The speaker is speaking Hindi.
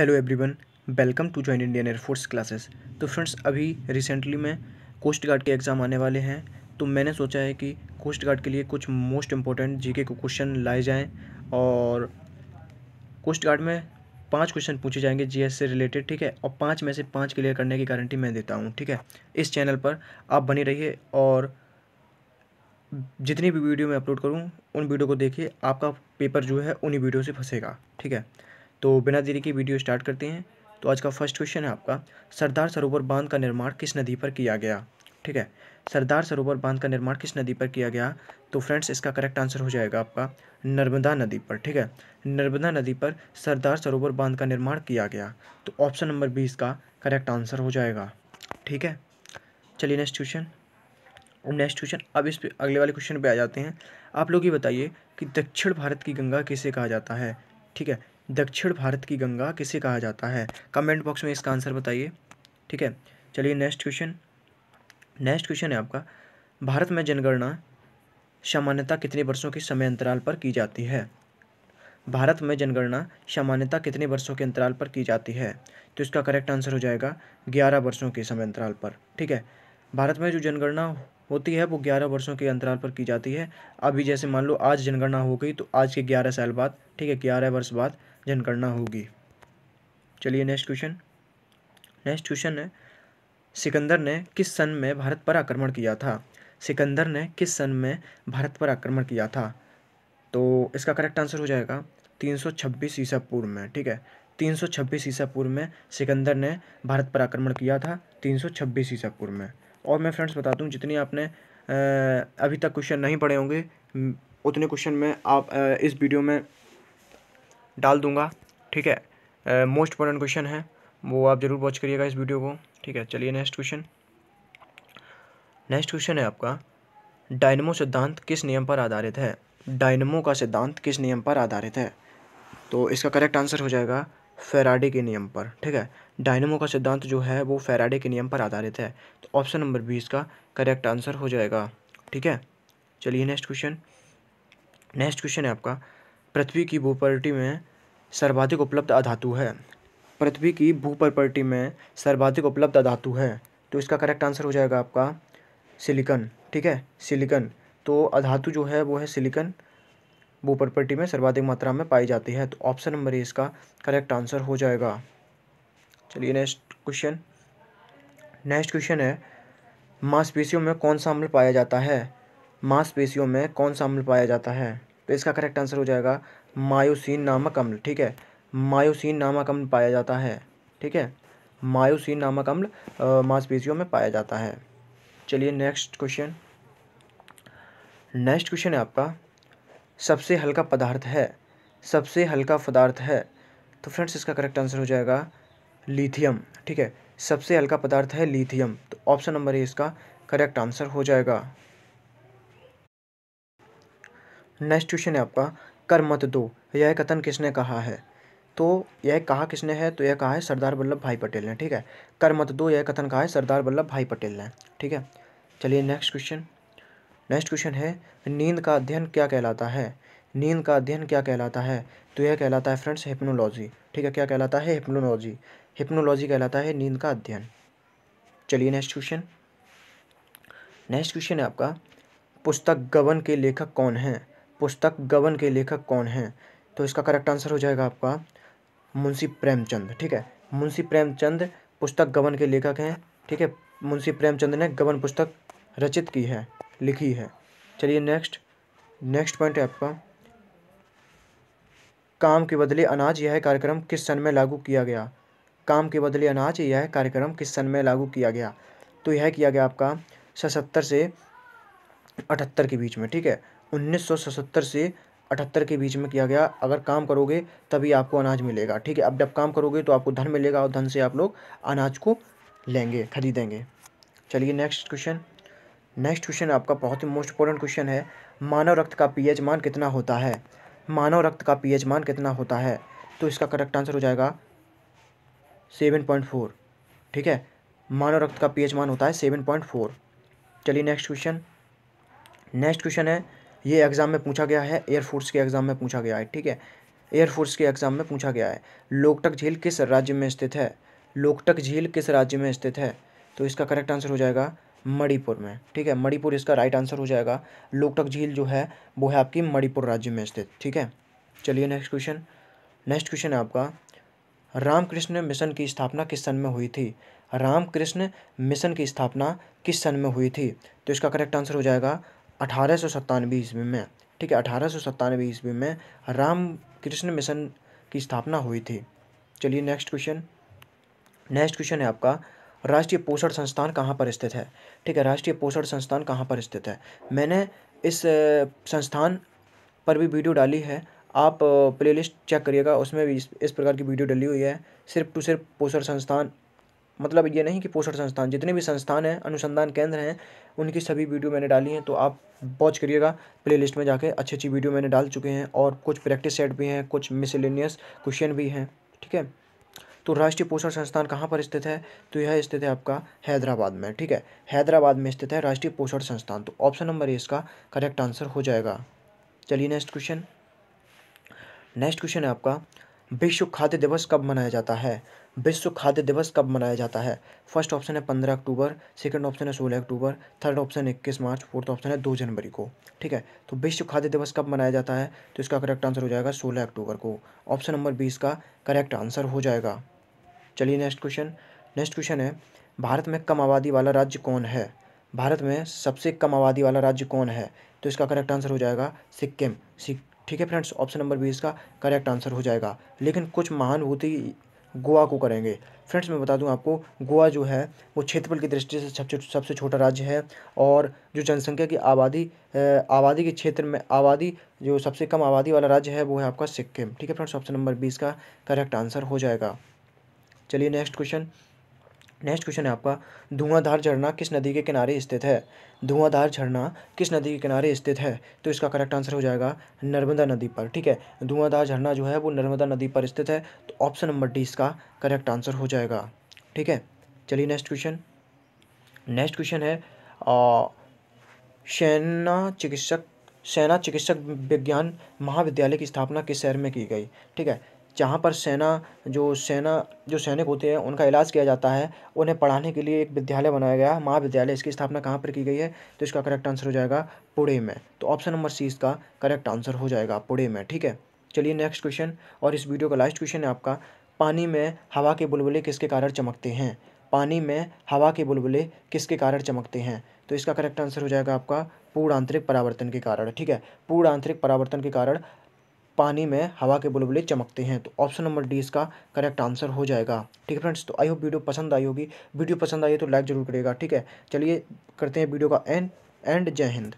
hello everyone welcome to join Indian air force classes तो फ्रेंड्स अभी रिसेंटली में कोस्ट गार्ड के एग्ज़ाम आने वाले हैं तो मैंने सोचा है कि कोस्ट गार्ड के लिए कुछ मोस्ट इम्पोर्टेंट जीके के क्वेश्चन लाए जाएं और कोस्ट गार्ड में पांच क्वेश्चन पूछे जाएंगे जीएस से रिलेटेड ठीक है और पाँच में से पाँच क्लियर करने की गारंटी मैं देता हूँ ठीक है इस चैनल पर आप बने रहिए और जितनी भी वीडियो मैं अपलोड करूँ उन वीडियो को देखिए आपका पेपर जो है उन्हीं वीडियो से फंसेगा ठीक है तो बिना देरी की वीडियो स्टार्ट करते हैं तो आज का फर्स्ट क्वेश्चन है आपका सरदार सरोवर बांध का निर्माण किस नदी पर किया गया ठीक है सरदार सरोवर बांध का निर्माण किस नदी पर किया गया तो फ्रेंड्स इसका करेक्ट आंसर हो जाएगा आपका नर्मदा नदी पर ठीक है नर्मदा नदी पर सरदार सरोवर बांध का निर्माण किया गया तो ऑप्शन नंबर बी इसका करेक्ट आंसर हो जाएगा ठीक है चलिए नेक्स्ट क्वेश्चन नेक्स्ट क्वेश्चन अब इस पे अगले वाले क्वेश्चन पे आ जाते हैं आप लोग ये बताइए कि दक्षिण भारत की गंगा किसे कहा जाता है ठीक है दक्षिण भारत की गंगा किसे कहा जाता है कमेंट बॉक्स में इसका आंसर बताइए ठीक है चलिए नेक्स्ट क्वेश्चन नेक्स्ट क्वेश्चन है आपका भारत में जनगणना सामान्यता कितने वर्षों के समय अंतराल पर की जाती है भारत में जनगणना सामान्यता कितने वर्षों के अंतराल पर की जाती है तो इसका करेक्ट आंसर हो जाएगा ग्यारह वर्षों के समय अंतराल पर ठीक है भारत में जो जनगणना होती है वो ग्यारह वर्षों के अंतराल पर की जाती है अभी जैसे मान लो आज जनगणना हो गई तो आज के ग्यारह साल बाद ठीक है ग्यारह वर्ष बाद जनगणना होगी चलिए नेक्स्ट क्वेश्चन नेक्स्ट क्वेश्चन है सिकंदर ने किस सन में भारत पर आक्रमण किया था सिकंदर ने किस सन में भारत पर आक्रमण किया था तो इसका करेक्ट आंसर हो जाएगा 326 सौ ईसा पूर्व में ठीक है 326 सौ ईसा पूर्व में सिकंदर ने भारत पर आक्रमण किया था 326 सौ ईसा पूर्व में और मैं फ्रेंड्स बता दूं जितनी आपने अभी तक क्वेश्चन नहीं पढ़े होंगे उतने क्वेश्चन में आप इस वीडियो में डाल दूंगा ठीक है मोस्ट इंपॉर्टेंट क्वेश्चन है वो आप ज़रूर वॉच करिएगा इस वीडियो को ठीक है चलिए नेक्स्ट क्वेश्चन नेक्स्ट क्वेश्चन है आपका डायनमो सिद्धांत किस नियम पर आधारित है डायनमो का सिद्धांत किस नियम पर आधारित है तो इसका करेक्ट आंसर हो जाएगा फेराडे के नियम पर ठीक है डायनमो का सिद्धांत जो है वो फेराडे के नियम पर आधारित है तो ऑप्शन नंबर बी इसका करेक्ट आंसर हो जाएगा ठीक है चलिए नेक्स्ट क्वेश्चन नेक्स्ट क्वेश्चन है आपका पृथ्वी की भूपर्टी में सर्वाधिक उपलब्ध अधातु है पृथ्वी की भू प्रॉपर्टी में सर्वाधिक उपलब्ध अधातु है तो इसका करेक्ट आंसर हो जाएगा आपका सिलिकन ठीक है सिलिकन तो अधातु जो है वो है सिलिकन भू प्रॉपर्टी में सर्वाधिक मात्रा में पाई जाती है तो ऑप्शन नंबर ए इसका करेक्ट आंसर हो जाएगा चलिए नेक्स्ट क्वेश्चन नेक्स्ट क्वेश्चन है मांसपेशियों में कौन सा अम्ल पाया जाता है मांसपेशियों में कौन सा अम्ल पाया जाता है तो इसका करेक्ट आंसर हो जाएगा मायोसिन नामक अम्ल ठीक है मायोसिन नामक अम्ल पाया जाता है ठीक है मायोसिन नामक अम्ल मांसपेशियों में पाया जाता है चलिए नेक्स्ट क्वेश्चन नेक्स्ट क्वेश्चन है आपका सबसे हल्का पदार्थ है सबसे हल्का पदार्थ है तो फ्रेंड्स इसका करेक्ट आंसर हो जाएगा लिथियम ठीक है सबसे हल्का पदार्थ है लिथियम तो ऑप्शन नंबर ए इसका करेक्ट आंसर हो जाएगा नेक्स्ट क्वेश्चन है आपका कर मत दो यह कथन किसने कहा है तो यह कहा किसने है तो यह कहा है सरदार वल्लभ भाई पटेल ने ठीक है कर मत दो यह कथन कहा है सरदार वल्लभ भाई पटेल ने ठीक है चलिए नेक्स्ट क्वेश्चन नेक्स्ट क्वेश्चन है नींद का अध्ययन क्या कहलाता है नींद का अध्ययन क्या कहलाता है तो यह कहलाता है फ्रेंड्स हिप्नोलॉजी ठीक है क्या कहलाता है हिप्नोलॉजी हिप्नोलॉजी कहलाता है नींद का अध्ययन चलिए नेक्स्ट क्वेश्चन नेक्स्ट क्वेश्चन है आपका पुस्तक गबन के लेखक कौन हैं पुस्तक गबन के लेखक कौन हैं तो इसका करेक्ट आंसर हो जाएगा आपका मुंशी प्रेमचंद ठीक है मुंशी प्रेमचंद पुस्तक गबन के लेखक हैं ठीक है मुंशी प्रेमचंद ने गबन पुस्तक रचित की है लिखी है चलिए नेक्स्ट नेक्स्ट पॉइंट है आपका काम के बदले अनाज यह कार्यक्रम किस सन में लागू किया गया काम के बदले अनाज यह कार्यक्रम किस सन में लागू किया गया तो यह किया गया आपका सतहत्तर से अठहत्तर के बीच में ठीक है उन्नीस सौ सतहत्तर से अठहत्तर के बीच में किया गया अगर काम करोगे तभी आपको अनाज मिलेगा ठीक है अब जब काम करोगे तो आपको धन मिलेगा और धन से आप लोग अनाज को लेंगे खरीदेंगे चलिए नेक्स्ट क्वेश्चन नेक्स्ट क्वेश्चन आपका बहुत ही मोस्ट इंपॉर्टेंट क्वेश्चन है मानव रक्त का पीएच मान कितना होता है मानव रक्त का पीएच मान कितना होता है तो इसका करेक्ट आंसर हो जाएगा सेवन पॉइंट फोर ठीक है मानव रक्त का पीएच मान होता है सेवन पॉइंट फोर चलिए नेक्स्ट क्वेश्चन नेक्स्ट क्वेश्चन है ये एग्ज़ाम में पूछा गया है एयरफोर्स के एग्ज़ाम में पूछा गया है ठीक है एयरफोर्स के एग्ज़ाम में पूछा गया है लोकटक झील किस राज्य में स्थित है लोकटक झील किस राज्य में स्थित है तो इसका करेक्ट आंसर हो जाएगा मणिपुर में ठीक है मणिपुर इसका राइट आंसर हो जाएगा लोकटक झील जो है वो है आपकी मणिपुर राज्य में स्थित ठीक है चलिए नेक्स्ट क्वेश्चन नेक्स्ट क्वेश्चन है आपका रामकृष्ण मिशन की स्थापना किस सन में हुई थी रामकृष्ण मिशन की स्थापना किस सन में हुई थी तो इसका करेक्ट आंसर हो जाएगा अठारह सौ सत्तानवे ईस्वी में ठीक है अठारह सौ सत्तानवे ईस्वी में राम कृष्ण मिशन की स्थापना हुई थी चलिए नेक्स्ट क्वेश्चन नेक्स्ट क्वेश्चन है आपका राष्ट्रीय पोषण संस्थान कहाँ पर स्थित है ठीक है राष्ट्रीय पोषण संस्थान कहाँ पर स्थित है मैंने इस संस्थान पर भी वीडियो डाली है आप प्लेलिस्ट चेक करिएगा उसमें भी इस, इस प्रकार की वीडियो डली हुई है सिर्फ टू सिर्फ पोषण संस्थान मतलब ये नहीं कि पोषण संस्थान जितने भी संस्थान हैं अनुसंधान केंद्र हैं उनकी सभी वीडियो मैंने डाली हैं तो आप वॉच करिएगा प्लेलिस्ट में जाके अच्छी अच्छी वीडियो मैंने डाल चुके हैं और कुछ प्रैक्टिस सेट भी हैं कुछ मिसलेनियस क्वेश्चन भी हैं ठीक है तो राष्ट्रीय पोषण संस्थान कहाँ पर स्थित है तो यह स्थित है आपका हैदराबाद में ठीक है हैदराबाद में स्थित है राष्ट्रीय पोषण संस्थान तो ऑप्शन नंबर ए इसका करेक्ट आंसर हो जाएगा चलिए नेक्स्ट क्वेश्चन नेक्स्ट क्वेश्चन है आपका विश्व खाद्य दिवस कब मनाया जाता है विश्व खाद्य दिवस कब मनाया जाता है फर्स्ट ऑप्शन है पंद्रह अक्टूबर सेकंड ऑप्शन है सोलह अक्टूबर थर्ड ऑप्शन है इक्कीस मार्च फोर्थ ऑप्शन है दो जनवरी को ठीक है तो विश्व खाद्य दिवस कब मनाया जाता है तो इसका करेक्ट आंसर हो जाएगा सोलह अक्टूबर को ऑप्शन नंबर बीस का करेक्ट आंसर हो जाएगा चलिए नेक्स्ट क्वेश्चन नेक्स्ट क्वेश्चन है भारत में कम आबादी वाला राज्य कौन है भारत में सबसे कम आबादी वाला राज्य कौन है तो इसका करेक्ट आंसर हो जाएगा सिक्किम ठीक है फ्रेंड्स ऑप्शन नंबर बीस का करेक्ट आंसर हो जाएगा लेकिन कुछ महानुभूति गोवा को करेंगे फ्रेंड्स मैं बता दूं आपको गोवा जो है वो क्षेत्रफल की दृष्टि से सबसे सबसे छोटा राज्य है और जो जनसंख्या की आबादी आबादी के क्षेत्र में आबादी जो सबसे कम आबादी वाला राज्य है वो है आपका सिक्किम ठीक है फ्रेंड्स ऑप्शन नंबर बीस का करेक्ट आंसर हो जाएगा चलिए नेक्स्ट क्वेश्चन नेक्स्ट क्वेश्चन है आपका धुआंधार झरना किस नदी के किनारे स्थित है धुआंधार झरना किस नदी के किनारे स्थित है तो इसका करेक्ट आंसर हो जाएगा नर्मदा नदी पर ठीक है धुआंधार झरना जो है वो नर्मदा नदी पर स्थित है तो ऑप्शन नंबर डी इसका करेक्ट आंसर हो जाएगा ठीक है चलिए नेक्स्ट क्वेश्चन नेक्स्ट क्वेश्चन है सेना चिकित्सक सेना चिकित्सक विज्ञान महाविद्यालय की स्थापना किस शहर में की गई ठीक है जहाँ पर सेना जो सेना जो सैनिक होते हैं उनका इलाज किया जाता है उन्हें पढ़ाने के लिए एक विद्यालय बनाया गया महाविद्यालय इसकी स्थापना कहाँ पर की गई है तो इसका करेक्ट आंसर हो जाएगा पुणे में तो ऑप्शन नंबर सी इसका करेक्ट आंसर हो जाएगा पुणे में ठीक है चलिए नेक्स्ट क्वेश्चन और इस वीडियो का लास्ट क्वेश्चन है आपका पानी में हवा के बुलबुले किसके कारण चमकते हैं पानी में हवा के बुलबुले किसके कारण चमकते हैं तो इसका करेक्ट आंसर हो जाएगा आपका पूर्ण आंतरिक परावर्तन के कारण ठीक है पूर्ण आंतरिक परावर्तन के कारण पानी में हवा के बुलबुले चमकते हैं तो ऑप्शन नंबर डी इसका करेक्ट आंसर हो जाएगा ठीक है फ्रेंड्स तो आई होप वीडियो पसंद आई होगी वीडियो पसंद आई तो लाइक जरूर करिएगा ठीक है चलिए करते हैं वीडियो का एंड एंड जय हिंद